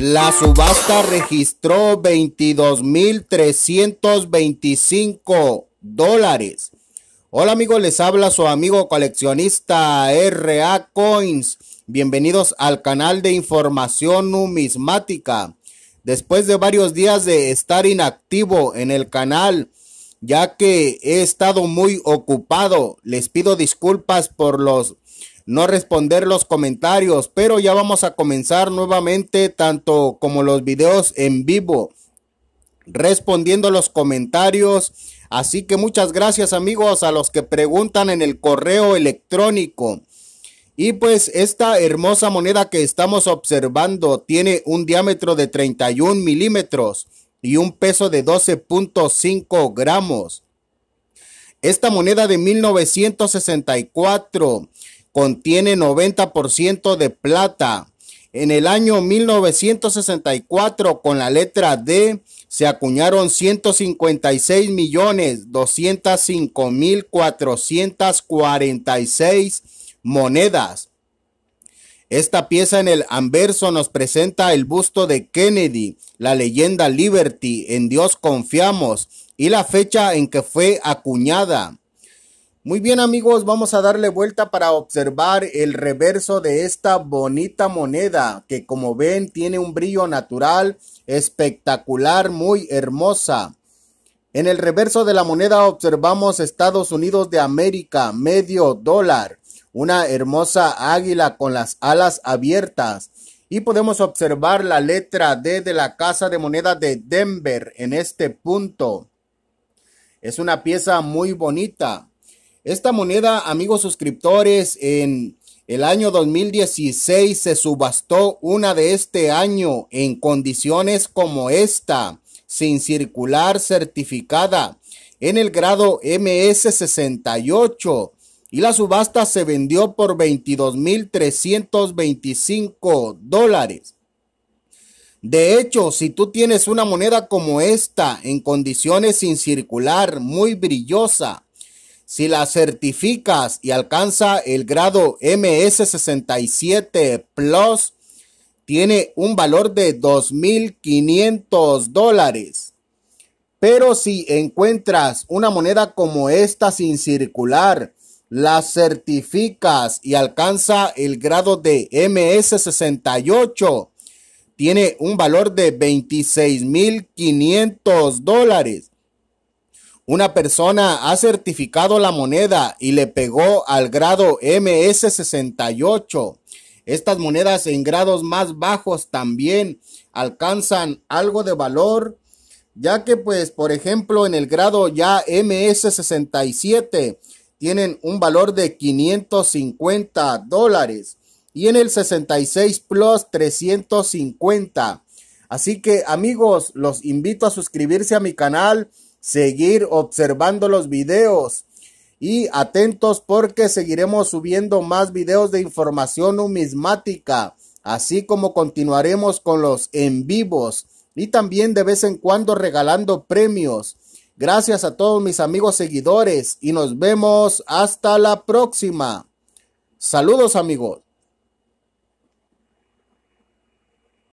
La subasta registró 22.325 dólares. Hola amigos, les habla su amigo coleccionista RA Coins. Bienvenidos al canal de información numismática. Después de varios días de estar inactivo en el canal, ya que he estado muy ocupado, les pido disculpas por los no responder los comentarios, pero ya vamos a comenzar nuevamente tanto como los videos en vivo respondiendo los comentarios. Así que muchas gracias amigos a los que preguntan en el correo electrónico. Y pues esta hermosa moneda que estamos observando tiene un diámetro de 31 milímetros y un peso de 12.5 gramos. Esta moneda de 1964 contiene 90% de plata. En el año 1964, con la letra D, se acuñaron 156 millones 205 mil 446 monedas. Esta pieza en el anverso nos presenta el busto de Kennedy, la leyenda Liberty, en Dios confiamos, y la fecha en que fue acuñada. Muy bien amigos, vamos a darle vuelta para observar el reverso de esta bonita moneda que como ven tiene un brillo natural espectacular, muy hermosa. En el reverso de la moneda observamos Estados Unidos de América, medio dólar, una hermosa águila con las alas abiertas y podemos observar la letra D de la Casa de Moneda de Denver en este punto. Es una pieza muy bonita. Esta moneda, amigos suscriptores, en el año 2016 se subastó una de este año en condiciones como esta, sin circular certificada, en el grado MS68 y la subasta se vendió por 22.325 dólares. De hecho, si tú tienes una moneda como esta en condiciones sin circular, muy brillosa, si la certificas y alcanza el grado MS67 Plus, tiene un valor de 2.500 dólares. Pero si encuentras una moneda como esta sin circular, la certificas y alcanza el grado de MS68, tiene un valor de 26.500 dólares. Una persona ha certificado la moneda y le pegó al grado MS68. Estas monedas en grados más bajos también alcanzan algo de valor, ya que pues por ejemplo en el grado ya MS67 tienen un valor de 550 dólares y en el 66 Plus 350. Así que amigos, los invito a suscribirse a mi canal seguir observando los videos y atentos porque seguiremos subiendo más videos de información numismática, así como continuaremos con los en vivos y también de vez en cuando regalando premios. Gracias a todos mis amigos seguidores y nos vemos hasta la próxima. Saludos amigos.